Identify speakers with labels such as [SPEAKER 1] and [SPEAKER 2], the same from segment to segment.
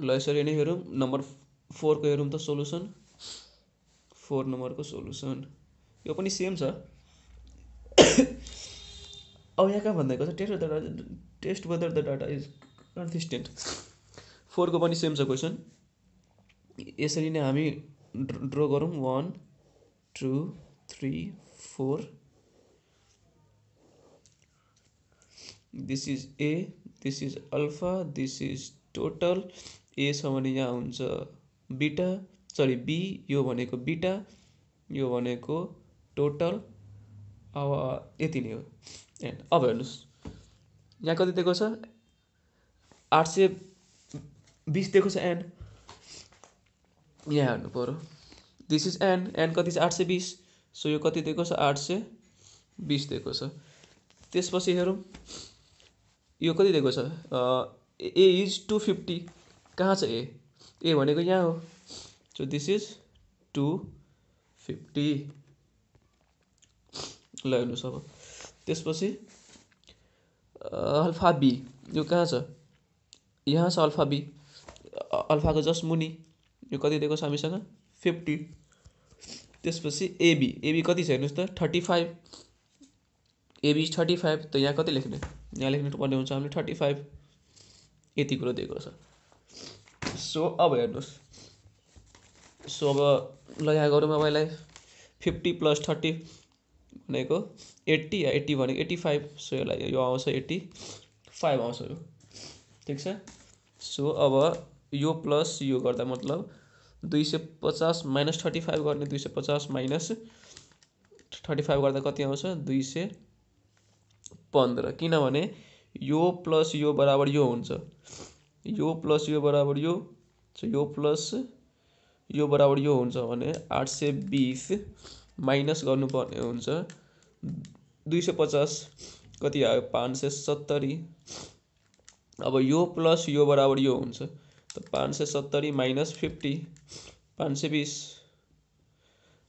[SPEAKER 1] ल यसरी नै हेरौँ नम्बर फोरको हेरौँ त सोल्युसन फोर नम्बरको सोल्युसन यो पनि सेम छ अब यहाँ कहाँ भन्दै गर्छ test the test whether the data is consistent फोरको पनि सेम छ क्वेसन यसरी नै हामी ड्र गरौँ one two three four this is A this is alpha this is total A छ भने यहाँ हुन्छ बिटा सरी बी यो भनेको बिटा यो भनेको टोटल अब यति नै हो एन्ड अब हेर्नुहोस् यहाँ कति दिएको छ आठ सय बिस दिएको छ एन यहाँ हेर्नु पऱ्यो दिस इज एन एन कति छ आठ सय बिस सो यो कति दिएको छ आठ सय बिस दिएको छ त्यसपछि हेरौँ यो कति दिएको छ ए इज टु फिफ्टी कहाँ छ ए ए भनेको यहाँ हो so this is two fifty ल हेर्नुहोस् अब त्यसपछि अल्फा बी यो कहाँ छ यहाँ छ अल्फा बी अल्फाको जस्ट मुनि यो कति दिएको छ हामीसँग फिफ्टी त्यसपछि एबी एबी कति छ हेर्नुहोस् त thirty five AB thirty five त यहाँ कति लेख्ने यहाँ लेख्नु पर्ने हुन्छ हामीले थर्टी फाइभ यति कुरो दिएको छ सो अब हेर्नुहोस् सो अब ल यहाँ गरौँ तपाईँलाई फिफ्टी प्लस थर्टी भनेको एट्टी एट्टी भनेको एट्टी फाइभ सो यसलाई यो आउँछ एट्टी फाइभ आउँछ यो ठिक छ सो अब यो प्लस यो गर्दा मतलब दुई सय पचास माइनस थर्टी फाइभ गर्ने दुई सय पचास माइनस थर्टी फाइभ गर्दा कति आउँछ दुई सय पन्ध्र किनभने यो प्लस यो बराबर यो हुन्छ यो प्लस यो बराबर यो यो प्लस यो बराबर यो हुन्छ भने आठ सय बिस माइनस गर्नुपर्ने हुन्छ दुई सय पचास कति आयो पाँच सय सत्तरी अब यो प्लस यो बराबर यो हुन्छ त पाँच सय सत्तरी माइनस फिफ्टी पाँच सय बिस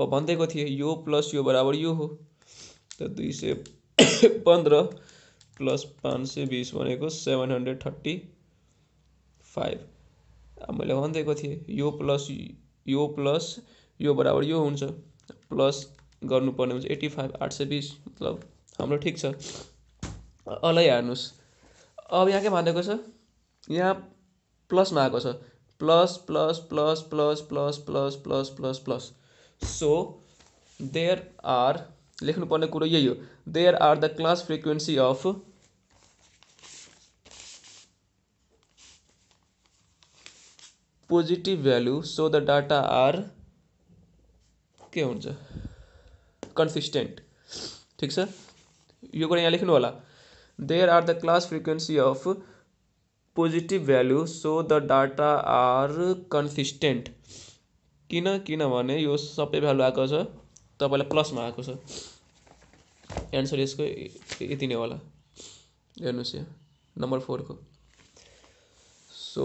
[SPEAKER 1] अब भनिदिएको थिएँ यो प्लस यो बराबर यो हो त दुई सय पन्ध्र प्लस पाँच सय बिस भनेको सेभेन हन्ड्रेड थर्टी फाइभ मैले भनिदिएको थिएँ यो प्लस यो प्लस यो बराबर यो हुन्छ प्लस गर्नुपर्ने हुन्छ एट्टी फाइभ आठ सय बिस मतलब हाम्रो ठिक छ अलै हेर्नुहोस् अब यहाँ के भनेको छ यहाँ प्लसमा आएको छ plus plus plus plus plus plus plus plus plus so there are लेख्नुपर्ने कुरो यही हो there are the class frequency of positive value so the data are के हुन्छ कन्सिस्टेन्ट ठिक छ यो कुरा यहाँ लेख्नु होला there are the class frequency of positive value so the data are consistent किन किनभने यो सबै भ्यालु आएको छ तपाईँलाई प्लसमा आएको छ एन्सर यसको यति नै होला हेर्नुहोस् यहाँ नम्बर फोरको सो